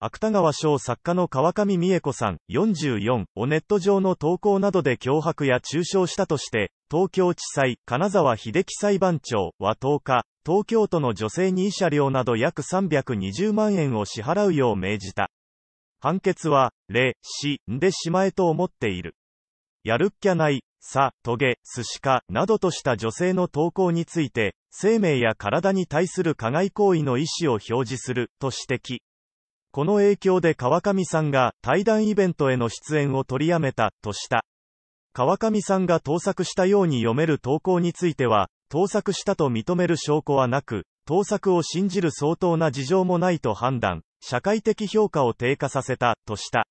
芥川賞作家の川上美恵子さん、44をネット上の投稿などで脅迫や中傷したとして、東京地裁、金沢秀樹裁判長は10日、東京都の女性に慰謝料など約320万円を支払うよう命じた。判決は、れ、し、んでしまえと思っている。やるっきゃない、さ、とげ、寿司か、などとした女性の投稿について、生命や体に対する加害行為の意思を表示する、と指摘。この影響で川上さんが対談イベントへの出演を取りやめた、とした。川上さんが盗作したように読める投稿については、盗作したと認める証拠はなく、盗作を信じる相当な事情もないと判断、社会的評価を低下させた、とした。